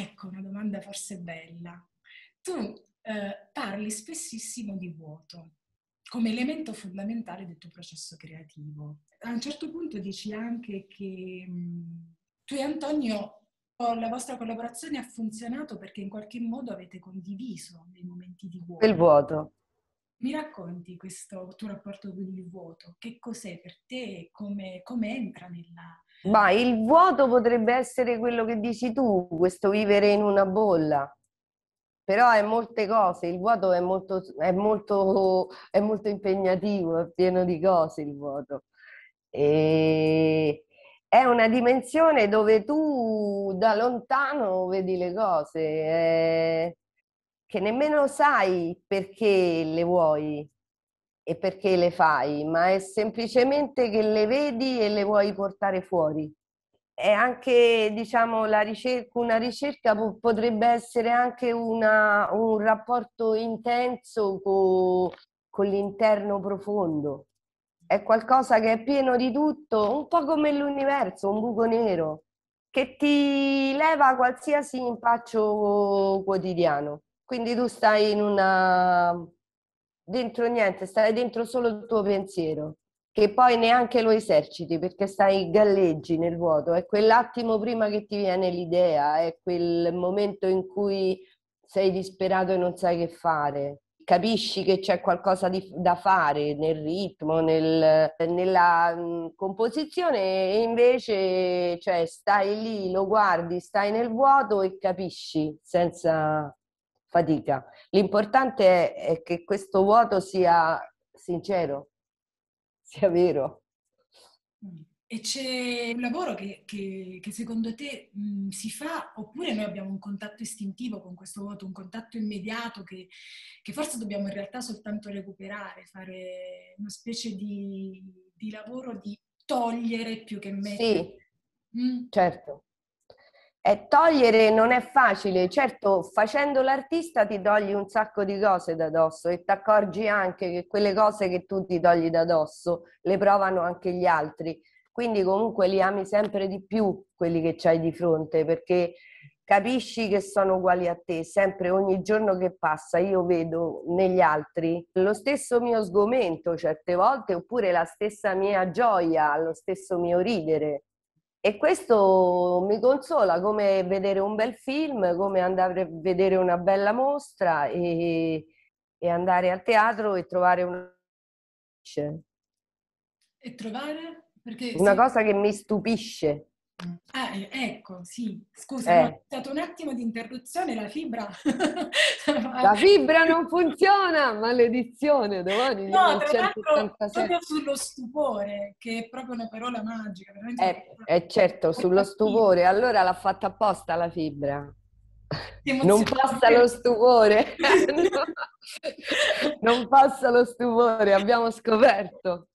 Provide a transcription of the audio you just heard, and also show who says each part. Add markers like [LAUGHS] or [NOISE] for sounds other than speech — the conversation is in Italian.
Speaker 1: ecco una domanda forse bella. Tu eh, parli spessissimo di vuoto come elemento fondamentale del tuo processo creativo. A un certo punto dici anche che mh, mm, tu e Antonio la vostra collaborazione ha funzionato perché in qualche modo avete condiviso dei momenti di vuoto. Il vuoto. Mi racconti questo tuo rapporto con il vuoto? Che cos'è per te? Come, come entra nella,
Speaker 2: ma il vuoto potrebbe essere quello che dici tu, questo vivere in una bolla. Però è molte cose, il vuoto è molto, è molto, è molto impegnativo, è pieno di cose il vuoto. E è una dimensione dove tu da lontano vedi le cose, eh, che nemmeno sai perché le vuoi, e perché le fai, ma è semplicemente che le vedi e le vuoi portare fuori. È anche, diciamo, la ricerca, una ricerca potrebbe essere anche una, un rapporto intenso con, con l'interno profondo. È qualcosa che è pieno di tutto, un po' come l'universo, un buco nero, che ti leva qualsiasi impaccio quotidiano. Quindi tu stai in una dentro niente, stai dentro solo il tuo pensiero, che poi neanche lo eserciti perché stai galleggi nel vuoto, è quell'attimo prima che ti viene l'idea, è quel momento in cui sei disperato e non sai che fare. Capisci che c'è qualcosa di, da fare nel ritmo, nel, nella mh, composizione e invece cioè, stai lì, lo guardi, stai nel vuoto e capisci senza fatica. L'importante è che questo vuoto sia sincero, [LAUGHS] sia vero.
Speaker 1: E c'è un lavoro che, che, che secondo te mh, si fa oppure noi abbiamo un contatto istintivo con questo vuoto, un contatto immediato che, che forse dobbiamo in realtà soltanto recuperare, fare una specie di, di lavoro di togliere più che mettere. Sì, mm.
Speaker 2: certo. E togliere non è facile, certo facendo l'artista ti togli un sacco di cose da dosso e ti accorgi anche che quelle cose che tu ti togli da dosso le provano anche gli altri. Quindi comunque li ami sempre di più quelli che c'hai di fronte perché capisci che sono uguali a te, sempre ogni giorno che passa io vedo negli altri lo stesso mio sgomento certe volte oppure la stessa mia gioia, lo stesso mio ridere. E questo mi consola come vedere un bel film, come andare a vedere una bella mostra e, e andare al teatro e trovare una...
Speaker 1: E trovare? Perché, una sì.
Speaker 2: cosa che mi stupisce.
Speaker 1: Ah, eh, ecco, sì, scusa, eh. è stato un attimo di interruzione, la fibra... [LAUGHS] la
Speaker 2: fibra non funziona, maledizione, Domani No, tra l'altro proprio
Speaker 1: sullo stupore, che è proprio una parola magica. Veramente
Speaker 2: eh, eh certo, sullo stupore, allora l'ha fatta apposta la fibra.
Speaker 1: [LAUGHS] Non passa lo
Speaker 2: stupore,
Speaker 1: [LAUGHS] non passa lo stupore, abbiamo scoperto.